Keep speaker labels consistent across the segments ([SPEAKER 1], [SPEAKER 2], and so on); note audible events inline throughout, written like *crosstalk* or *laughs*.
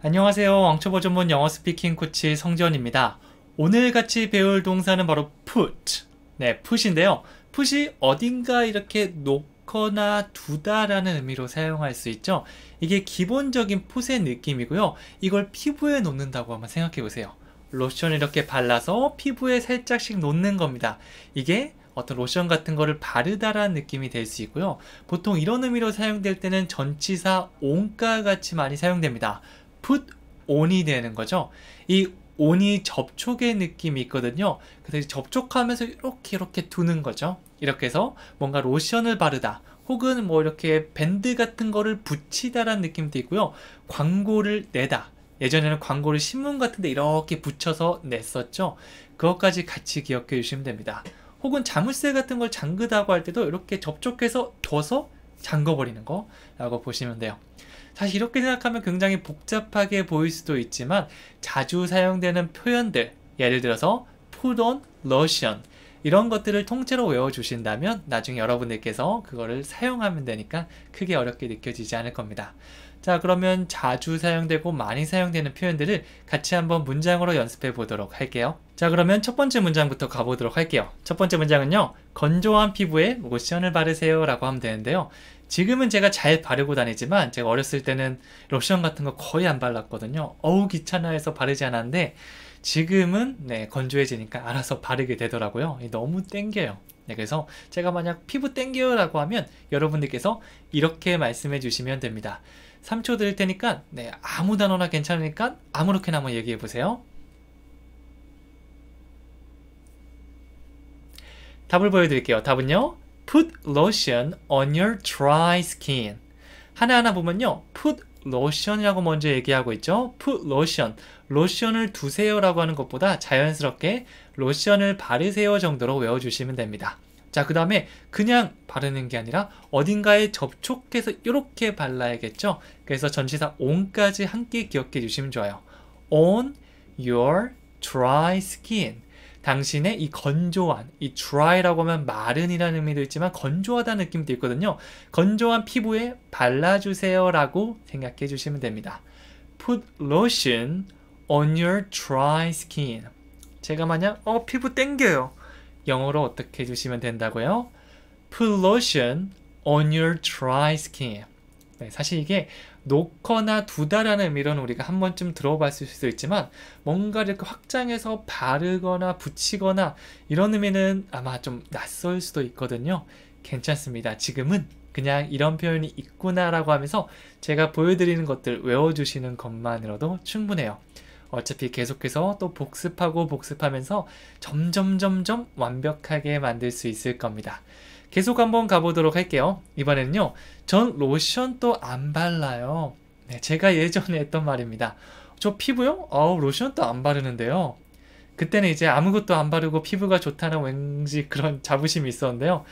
[SPEAKER 1] 안녕하세요. 왕초보 전문 영어 스피킹 코치 성지현입니다. 오늘 같이 배울 동사는 바로 put. 네, put인데요. put이 어딘가 이렇게 놓거나 두다라는 의미로 사용할 수 있죠. 이게 기본적인 put의 느낌이고요. 이걸 피부에 놓는다고 한번 생각해 보세요. 로션 이렇게 발라서 피부에 살짝씩 놓는 겁니다. 이게 어떤 로션 같은 거를 바르다라는 느낌이 될 수 있고요. 보통 이런 의미로 사용될 때는 전치사 온가 같이 많이 사용됩니다. put on이 되는 거죠. 이 on이 접촉의 느낌이 있거든요. 그래서 접촉하면서 이렇게 이렇게 두는 거죠. 이렇게 해서 뭔가 로션을 바르다 혹은 뭐 이렇게 밴드 같은 거를 붙이다라는 느낌도 있고요. 광고를 내다. 예전에는 광고를 신문 같은 데 이렇게 붙여서 냈었죠. 그것까지 같이 기억해 주시면 됩니다. 혹은 자물쇠 같은 걸 잠그다고 할 때도 이렇게 접촉해서 둬서 잠궈버리는 거라고 보시면 돼요. 사실 이렇게 생각하면 굉장히 복잡하게 보일 수도 있지만 자주 사용되는 표현들 예를 들어서 푸돈, 러시언 이런 것들을 통째로 외워주신다면 나중에 여러분들께서 그거를 사용하면 되니까 크게 어렵게 느껴지지 않을 겁니다. 자 그러면 자주 사용되고 많이 사용되는 표현들을 같이 한번 문장으로 연습해 보도록 할게요. 자 그러면 첫 번째 문장부터 가보도록 할게요. 첫 번째 문장은요. 건조한 피부에 로션을 바르세요 라고 하면 되는데요. 지금은 제가 잘 바르고 다니지만 제가 어렸을 때는 로션 같은 거 거의 안 발랐거든요. 어우 귀찮아 해서 바르지 않았는데 지금은 네, 건조해지니까 알아서 바르게 되더라고요. 너무 땡겨요. 네, 그래서 제가 만약 피부 땡겨요라고 하면 여러분들께서 이렇게 말씀해 주시면 됩니다. 3초 드릴 테니까 네, 아무 단어나 괜찮으니까 아무렇게나 한번 얘기해 보세요. 답을 보여드릴게요. 답은요. put lotion on your dry skin. 하나하나 보면요. put lotion이라고 먼저 얘기하고 있죠. put lotion, 로션을 두세요라고 하는 것보다 자연스럽게 로션을 바르세요 정도로 외워주시면 됩니다. 자, 그 다음에 그냥 바르는 게 아니라 어딘가에 접촉해서 이렇게 발라야겠죠. 그래서 전치사 on까지 함께 기억해 주시면 좋아요. on your dry skin. 당신의 이 건조한, 이 dry라고 하면 마른이라는 의미도 있지만 건조하다는 느낌도 있거든요. 건조한 피부에 발라주세요라고 생각해 주시면 됩니다. Put lotion on your dry skin. 제가 만약 어 피부 땡겨요. 영어로 어떻게 해주시면 된다고요? Put lotion on your dry skin. 네, 사실 이게 놓거나 두다라는 의미로는 우리가 한 번쯤 들어봤을 수도 있지만 뭔가 이렇게 확장해서 바르거나 붙이거나 이런 의미는 아마 좀 낯설 수도 있거든요. 괜찮습니다. 지금은 그냥 이런 표현이 있구나라고 하면서 제가 보여드리는 것들 외워주시는 것만으로도 충분해요. 어차피 계속해서 또 복습하고 복습하면서 점점점점 완벽하게 만들 수 있을 겁니다. 계속 한번 가보도록 할게요. 이번에는요. 전 로션도 안 발라요. 네, 제가 예전에 했던 말입니다. 저 피부요? 어우, 로션도 안 바르는데요. 그때는 이제 아무것도 안 바르고 피부가 좋다는 왠지 그런 자부심이 있었는데요.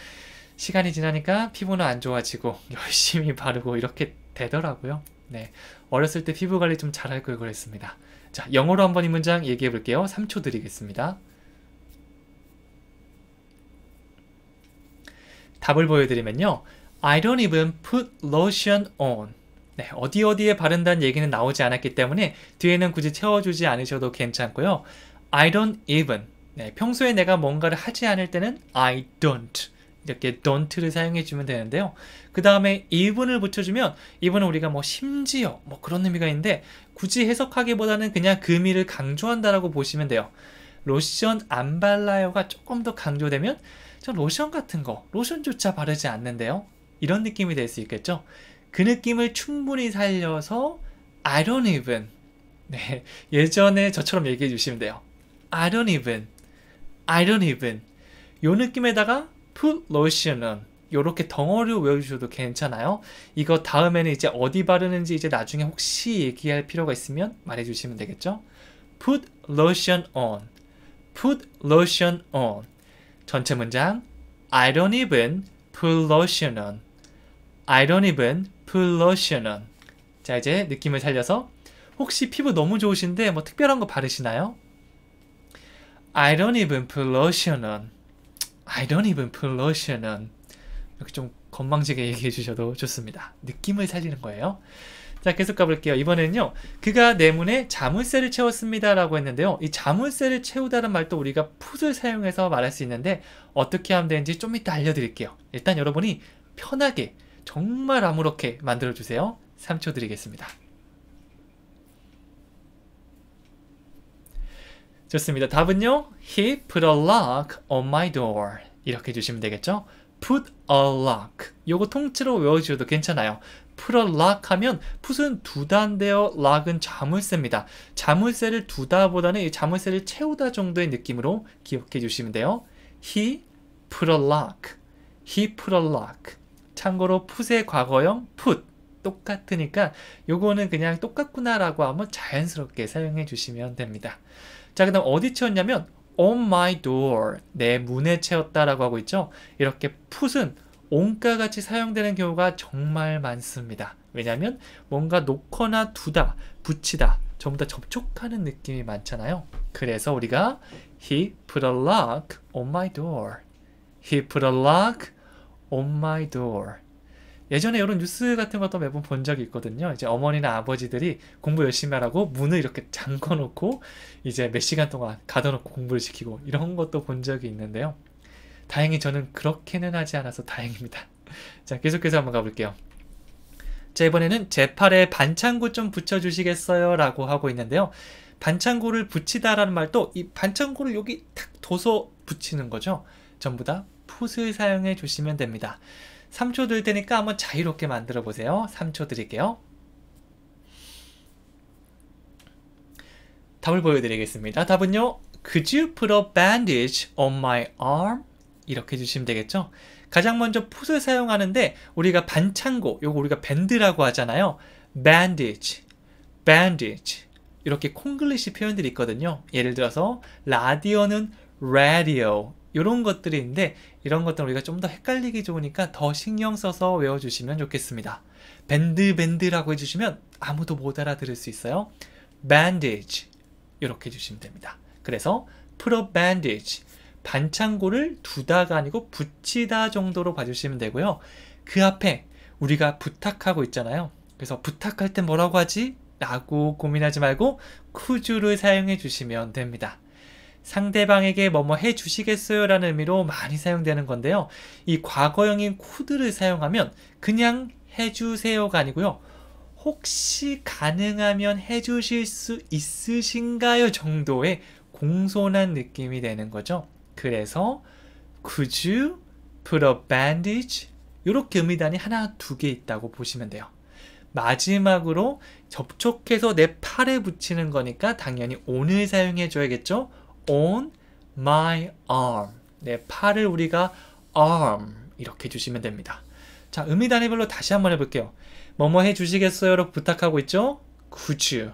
[SPEAKER 1] 시간이 지나니까 피부는 안 좋아지고 *laughs* 열심히 바르고 이렇게 되더라고요. 네, 어렸을 때 피부 관리 좀 잘할 걸 그랬습니다. 자, 영어로 한번 이 문장 얘기해 볼게요. 3초 드리겠습니다. 답을 보여드리면요. I don't even put lotion on. 네, 어디 어디에 바른다는 얘기는 나오지 않았기 때문에 뒤에는 굳이 채워주지 않으셔도 괜찮고요. I don't even. 네, 평소에 내가 뭔가를 하지 않을 때는 I don't. 이렇게 don't를 사용해 주면 되는데요. 그 다음에 even을 붙여주면 even은 우리가 뭐 심지어 뭐 그런 의미가 있는데 굳이 해석하기보다는 그냥 그 의미를 강조한다라고 보시면 돼요. 로션 안 발라요가 조금 더 강조되면 저 로션 같은 거 로션조차 바르지 않는데요 이런 느낌이 될 수 있겠죠 그 느낌을 충분히 살려서 I don't even 네, 예전에 저처럼 얘기해 주시면 돼요 I don't even I don't even 요 느낌에다가 put lotion은 요렇게 덩어리로 외워주셔도 괜찮아요 이거 다음에는 이제 어디 바르는지 이제 나중에 혹시 얘기할 필요가 있으면 말해주시면 되겠죠 put lotion on put lotion on 전체 문장 I don't even pull lotion on. I don't even pull lotion on. 자, 이제 느낌을 살려서 혹시 피부 너무 좋으신데 뭐 특별한 거 바르시나요? I don't even pull lotion on. I don't even pull lotion on. 이렇게 좀 건방지게 얘기해 주셔도 좋습니다. 느낌을 살리는 거예요. 자 계속 가볼게요. 이번에는요. 그가 내문에 자물쇠를 채웠습니다 라고 했는데요. 이 자물쇠를 채우다는 말도 우리가 풋을 사용해서 말할 수 있는데 어떻게 하면 되는지 좀 이따 알려드릴게요. 일단 여러분이 편하게 정말 아무렇게 만들어주세요. 3초 드리겠습니다. 좋습니다. 답은요. He put a lock on my door. 이렇게 주시면 되겠죠? Put a lock. 요거 통째로 외워주셔도 괜찮아요. 풀어락 하면 풋은 두단되어 락은 자물쇠입니다. 자물쇠를 두다보다는 자물쇠를 채우다 정도의 느낌으로 기억해 주시면 돼요. He 풀어 락. He 풀어 락. 참고로 풋의 과거형 put 똑같으니까 요거는 그냥 똑같구나 라고 하면 자연스럽게 사용해 주시면 됩니다. 자그 다음 어디 채웠냐면 on my door 내 문에 채웠다 라고 하고 있죠. 이렇게 풋은 온가같이 사용되는 경우가 정말 많습니다. 왜냐하면 뭔가 놓거나 두다, 붙이다, 전부 다 접촉하는 느낌이 많잖아요. 그래서 우리가 He put a lock on my door. He put a lock on my door. 예전에 이런 뉴스 같은 것도 매번 본 적이 있거든요. 이제 어머니나 아버지들이 공부 열심히 하라고 문을 이렇게 잠궈놓고 이제 몇 시간 동안 가둬놓고 공부를 시키고 이런 것도 본 적이 있는데요. 다행히 저는 그렇게는 하지 않아서 다행입니다. *laughs* 자, 계속해서 한번 가볼게요. 자, 이번에는 제 팔에 반창고 좀 붙여주시겠어요? 라고 하고 있는데요. 반창고를 붙이다라는 말도 이 반창고를 여기 탁 둬서 붙이는 거죠. 전부 다 풋을 사용해 주시면 됩니다. 3초 들 테니까 한번 자유롭게 만들어 보세요. 3초 드릴게요. 답을 보여드리겠습니다. 답은요. Could you put a bandage on my arm? 이렇게 해 주시면 되겠죠 가장 먼저 풋을 사용하는데 우리가 반창고 요거 우리가 밴드라고 하잖아요 bandage, bandage 이렇게 콩글리시 표현들이 있거든요 예를 들어서 라디오는 radio 이런 것들인데 이런 것들 은 우리가 좀 더 헷갈리기 좋으니까 더 신경 써서 외워주시면 좋겠습니다. 밴드 밴드라고 해주시면 아무도 못 알아들을 수 있어요. bandage 이렇게 해주시면 됩니다. 그래서 put a bandage 반창고를 두다가 아니고 붙이다 정도로 봐주시면 되고요. 그 앞에 우리가 부탁하고 있잖아요. 그래서 부탁할 때 뭐라고 하지? 라고 고민하지 말고 쿠즈를 사용해 주시면 됩니다. 상대방에게 뭐뭐 해 주시겠어요? 라는 의미로 많이 사용되는 건데요. 이 과거형인 쿠드를 사용하면 그냥 해주세요가 아니고요. 혹시 가능하면 해주실 수 있으신가요? 정도의 공손한 느낌이 되는 거죠. 그래서 could you put a bandage? 이렇게 의미단이 하나, 두 개 있다고 보시면 돼요. 마지막으로 접촉해서 내 팔에 붙이는 거니까 당연히 on을 사용해 줘야겠죠? on my arm. 내 팔을 우리가 arm 이렇게 주시면 됩니다. 자, 의미 단위별로 다시 한번 해볼게요. 뭐 뭐 해주시겠어요로 부탁하고 있죠? could you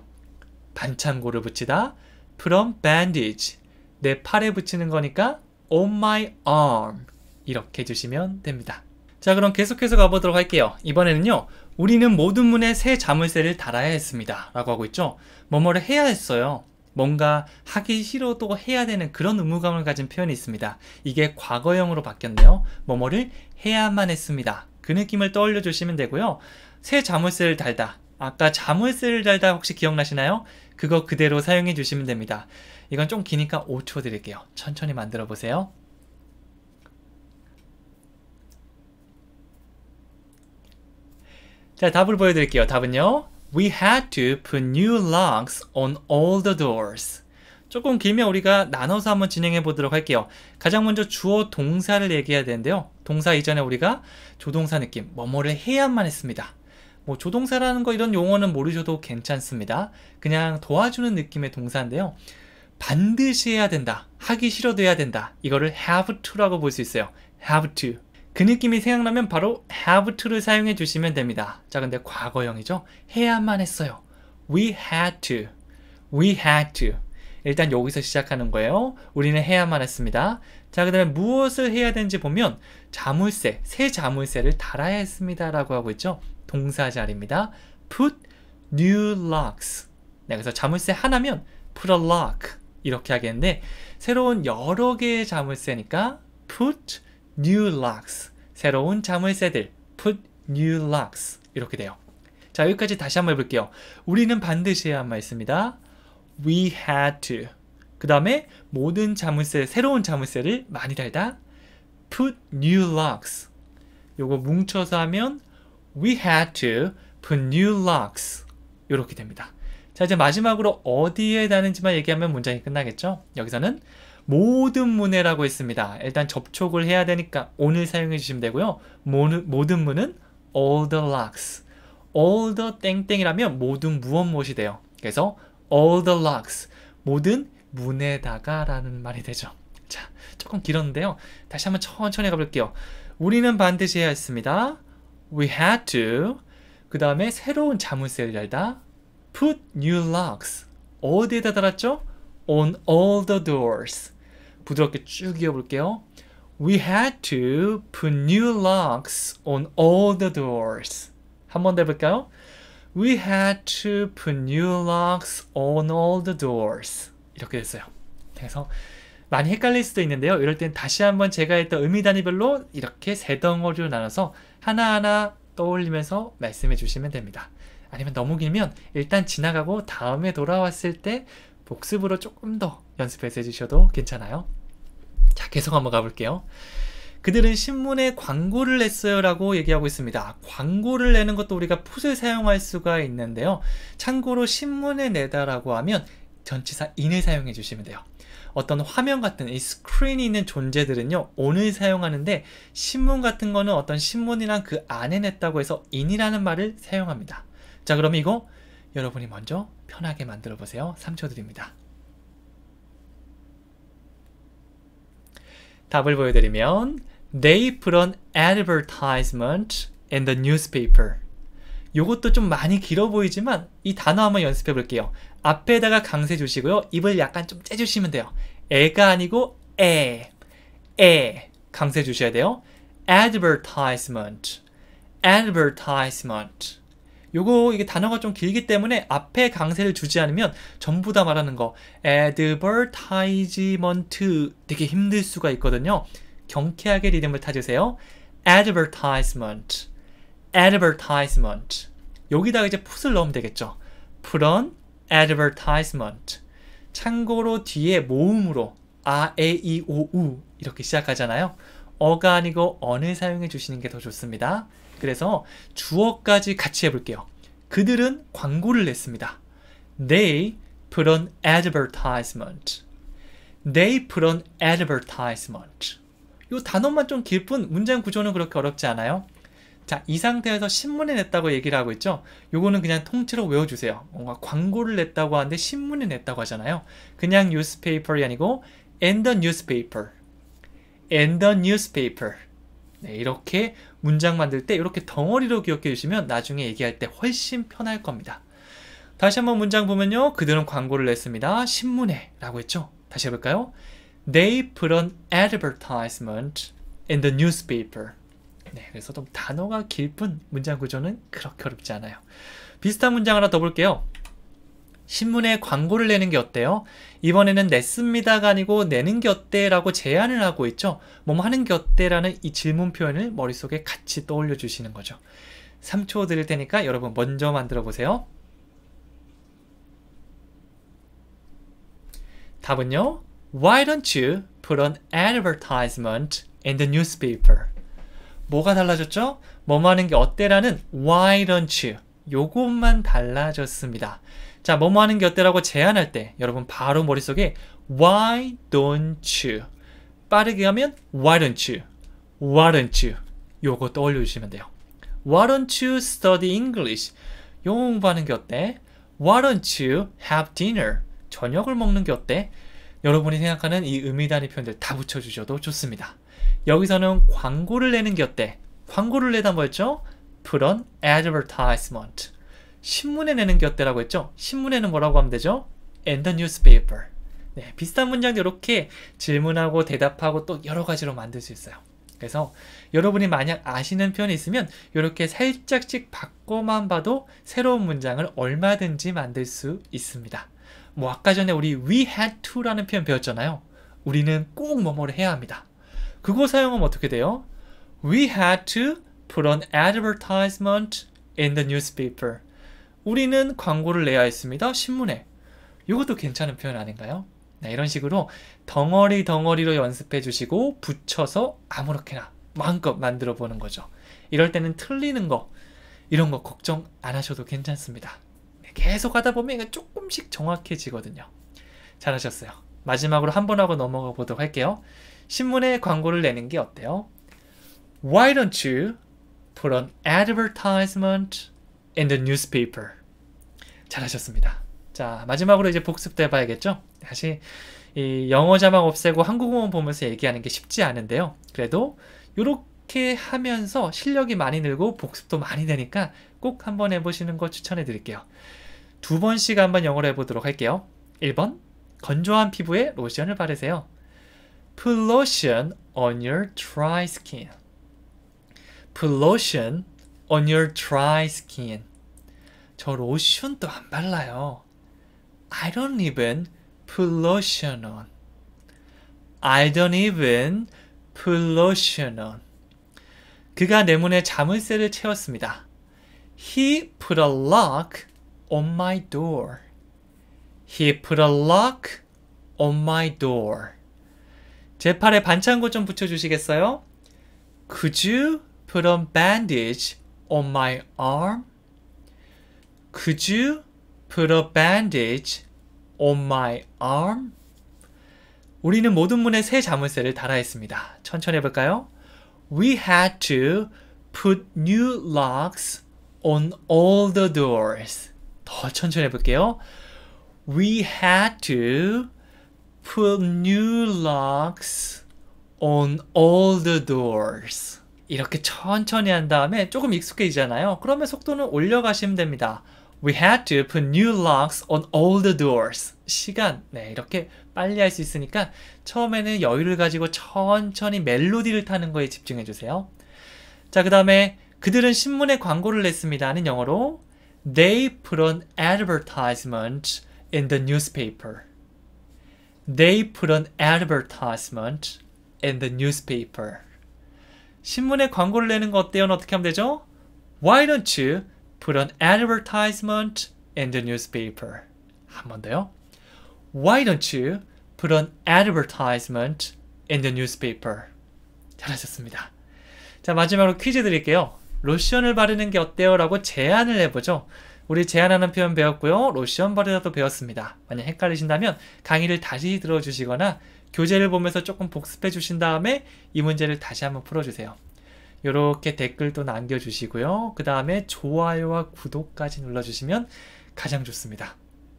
[SPEAKER 1] 반창고를 붙이다 from bandage 내 팔에 붙이는 거니까 on my arm 이렇게 해주시면 됩니다. 자 그럼 계속해서 가보도록 할게요. 이번에는요. 우리는 모든 문에 새 자물쇠를 달아야 했습니다. 라고 하고 있죠. 뭐뭐를 해야 했어요. 뭔가 하기 싫어도 해야 되는 그런 의무감을 가진 표현이 있습니다. 이게 과거형으로 바뀌었네요. 뭐뭐를 해야만 했습니다. 그 느낌을 떠올려 주시면 되고요. 새 자물쇠를 달다. 아까 자물쇠를 달다 혹시 기억나시나요? 그거 그대로 사용해 주시면 됩니다. 이건 좀 기니까 5초 드릴게요. 천천히 만들어 보세요. 자, 답을 보여드릴게요. 답은요. We had to put new locks on all the doors. 조금 길면 우리가 나눠서 한번 진행해 보도록 할게요. 가장 먼저 주어 동사를 얘기해야 되는데요. 동사 이전에 우리가 조동사 느낌, 뭐뭐를 해야만 했습니다. 뭐 조동사라는 거 이런 용어는 모르셔도 괜찮습니다. 그냥 도와주는 느낌의 동사인데요. 반드시 해야 된다. 하기 싫어도 해야 된다. 이거를 have to라고 볼 수 있어요. have to. 그 느낌이 생각나면 바로 have to를 사용해 주시면 됩니다. 자, 근데 과거형이죠. 해야만 했어요. We had to. We had to. 일단 여기서 시작하는 거예요. 우리는 해야만 했습니다. 자, 그 다음에 무엇을 해야 되는지 보면 자물쇠, 새 자물쇠를 달아야 했습니다. 라고 하고 있죠. 동사절입니다. put new locks. 네, 그래서 자물쇠 하나면 put a lock 이렇게 하겠는데 새로운 여러 개의 자물쇠니까 put new locks. 새로운 자물쇠들 put new locks 이렇게 돼요. 자, 여기까지 다시 한번 해볼게요. 우리는 반드시 해야 한 말씀이다. we had to. 그 다음에 모든 자물쇠, 새로운 자물쇠를 많이 달다. put new locks. 요거 뭉쳐서 하면 we had to put new locks 이렇게 됩니다. 자 이제 마지막으로 어디에 다는지만 얘기하면 문장이 끝나겠죠? 여기서는 모든 문에라고 했습니다. 일단 접촉을 해야 되니까 오늘 사용해 주시면 되고요. 모든, 모든 문은 all the locks. all the 땡땡이라면 모든 무엇 무엇이 돼요. 그래서 all the locks. 모든 문에다가 라는 말이 되죠. 자, 조금 길었는데요. 다시 한번 천천히 가볼게요. 우리는 반드시 해야 했습니다. we had to 그 다음에 새로운 자물쇠를 열다 put new locks 어디에다 달았죠? on all the doors 부드럽게 쭉 이어볼게요 we had to put new locks on all the doors 한 번 더 해볼까요? we had to put new locks on all the doors 이렇게 됐어요 그래서 많이 헷갈릴 수도 있는데요 이럴 땐 다시 한번 제가 했던 의미 단위별로 이렇게 세 덩어리로 나눠서 하나하나 떠올리면서 말씀해 주시면 됩니다. 아니면 너무 길면 일단 지나가고 다음에 돌아왔을 때 복습으로 조금 더 연습해서 해주셔도 괜찮아요. 자, 계속 한번 가볼게요. 그들은 신문에 광고를 냈어요 라고 얘기하고 있습니다. 광고를 내는 것도 우리가 풋을 사용할 수가 있는데요. 참고로 신문에 내다라고 하면 전치사 인을 사용해 주시면 돼요. 어떤 화면 같은 이 스크린이 있는 존재들은요 온을 사용하는데 신문 같은 거는 어떤 신문이랑 그 안에 냈다고 해서 인이라는 말을 사용합니다 자 그럼 이거 여러분이 먼저 편하게 만들어 보세요 3초 드립니다 답을 보여드리면 They put an advertisement in the newspaper 요것도 좀 많이 길어 보이지만 이 단어 한번 연습해 볼게요 앞에다가 강세 주시고요. 입을 약간 좀 째주시면 돼요. 애가 아니고 에, 에 강세 주셔야 돼요. advertisement, advertisement. 요거 이게 단어가 좀 길기 때문에 앞에 강세를 주지 않으면 전부 다 말하는 거 advertisement 되게 힘들 수가 있거든요. 경쾌하게 리듬을 타주세요. advertisement, advertisement. 여기다가 이제 풋을 넣으면 되겠죠. front, advertisement. 참고로 뒤에 모음으로 아, 에, 이, 오, 우 이렇게 시작하잖아요. 어가 아니고 언을 사용해 주시는 게 더 좋습니다. 그래서 주어까지 같이 해볼게요. 그들은 광고를 냈습니다. They put on advertisement. They put on advertisement. 이 단어만 좀길뿐 문장 구조는 그렇게 어렵지 않아요. 자, 이 상태에서 신문에 냈다고 얘기를 하고 있죠. 요거는 그냥 통째로 외워주세요. 뭔가 광고를 냈다고 하는데 신문에 냈다고 하잖아요. 그냥 newspaper이 아니고 and the newspaper, and the newspaper. 네, 이렇게 문장 만들 때 이렇게 덩어리로 기억해 주시면 나중에 얘기할 때 훨씬 편할 겁니다. 다시 한번 문장 보면요. 그들은 광고를 냈습니다. 신문에 라고 했죠. 다시 해볼까요? They put an advertisement in the newspaper. 네, 그래서 좀 단어가 길뿐 문장 구조는 그렇게 어렵지 않아요. 비슷한 문장 하나 더 볼게요. 신문에 광고를 내는 게 어때요? 이번에는 냈습니다가 아니고 내는 게 어때? 라고 제안을 하고 있죠. 뭐 하는 게 어때? 라는 이 질문 표현을 머릿속에 같이 떠올려 주시는 거죠. 3초 드릴 테니까 여러분 먼저 만들어 보세요. 답은요. Why don't you put an advertisement in the newspaper? 뭐가 달라졌죠? 뭐뭐 하는 게 어때라는 why don't you 요것만 달라졌습니다. 자, 뭐뭐 하는 게 어때라고 제안할 때 여러분 바로 머릿속에 why don't you 빠르게 하면 why don't you why don't you 요거 떠올려 주시면 돼요. Why don't you study English? 영어 공부하는 게 어때? Why don't you have dinner? 저녁을 먹는 게 어때? 여러분이 생각하는 이 의미단의 표현들 다 붙여주셔도 좋습니다. 여기서는 광고를 내는 게 어때? 광고를 내다 뭐였죠? Put on advertisement. 신문에 내는 게 어때라고 했죠? 신문에는 뭐라고 하면 되죠? In the newspaper. 네, 비슷한 문장도 이렇게 질문하고 대답하고 또 여러 가지로 만들 수 있어요. 그래서 여러분이 만약 아시는 표현이 있으면 이렇게 살짝씩 바꿔만 봐도 새로운 문장을 얼마든지 만들 수 있습니다. 뭐 아까 전에 우리 we had to라는 표현 배웠잖아요. 우리는 꼭 뭐뭐를 해야 합니다. 그거 사용하면 어떻게 돼요? We had to put an advertisement in the newspaper. 우리는 광고를 내야 했습니다. 신문에. 이것도 괜찮은 표현 아닌가요? 네, 이런 식으로 덩어리 덩어리로 연습해 주시고 붙여서 아무렇게나 마음껏 만들어 보는 거죠. 이럴 때는 틀리는 거 이런 거 걱정 안 하셔도 괜찮습니다. 네, 계속 하다 보면 조금씩 정확해지거든요. 잘하셨어요. 마지막으로 한 번 하고 넘어가 보도록 할게요. 신문에 광고를 내는 게 어때요? Why don't you put an advertisement in the newspaper? 잘하셨습니다. 자, 마지막으로 이제 복습도 해봐야겠죠? 다시 이 영어 자막 없애고 한국어만 보면서 얘기하는 게 쉽지 않은데요. 그래도 이렇게 하면서 실력이 많이 늘고 복습도 많이 되니까 꼭 한번 해보시는 거 추천해 드릴게요. 두 번씩 한번 영어로 해보도록 할게요. 1번 건조한 피부에 로션을 바르세요. p l o s i o n on your dry skin. p l o s i o n on your dry skin. 저 로션도 안 발라요. I don't even put lotion on. I don't even put lotion on. 그가 내 문에 자물쇠를 채웠습니다. He put a lock on my door. He put a lock on my door. 제 팔에 반창고 좀 붙여주시겠어요? Could you put a bandage on my arm? Could you put a bandage on my arm? 우리는 모든 문에 새 자물쇠를 달아했습니다. 천천히 해볼까요? We had to put new locks on all the doors. 더 천천히 해볼게요. We had to put new locks on all the doors. 이렇게 천천히 한 다음에 조금 익숙해지잖아요. 그러면 속도는 올려가시면 됩니다. We had to put new locks on all the doors. 시간, 네, 이렇게 빨리 할 수 있으니까 처음에는 여유를 가지고 천천히 멜로디를 타는 거에 집중해 주세요. 자, 그 다음에 그들은 신문에 광고를 냈습니다. 하는 영어로 They put an advertisement in the newspaper. They put an advertisement in the newspaper. 신문에 광고를 내는 거 어때요? 어떻게 하면 되죠? Why don't you put an advertisement in the newspaper? 한 번 더요. Why don't you put an advertisement in the newspaper? 잘하셨습니다. 자, 마지막으로 퀴즈 드릴게요. 로션을 바르는 게 어때요? 라고 제안을 해보죠. 우리 제안하는 표현 배웠고요. 로션 발다도 배웠습니다. 만약 헷갈리신다면 강의를 다시 들어주시거나 교재를 보면서 조금 복습해 주신 다음에 이 문제를 다시 한번 풀어주세요. 이렇게 댓글도 남겨주시고요. 그 다음에 좋아요와 구독까지 눌러주시면 가장 좋습니다.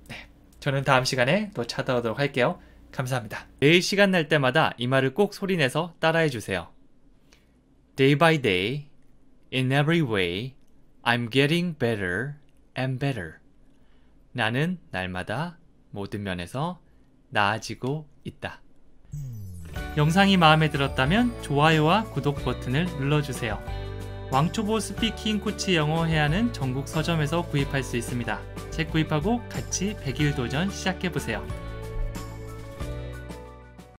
[SPEAKER 1] 네, 저는 다음 시간에 또 찾아오도록 할게요. 감사합니다. 매일 시간 날 때마다 이 말을 꼭 소리내서 따라해 주세요. Day by day, in every way, I'm getting better and better. 나는 날마다 모든 면에서 나아지고 있다. 영상이 마음에 들었다면 좋아요와 구독 버튼을 눌러주세요. 왕초보 스피킹 코치 영어 회화는 전국 서점에서 구입할 수 있습니다. 책 구입하고 같이 100일 도전 시작해보세요.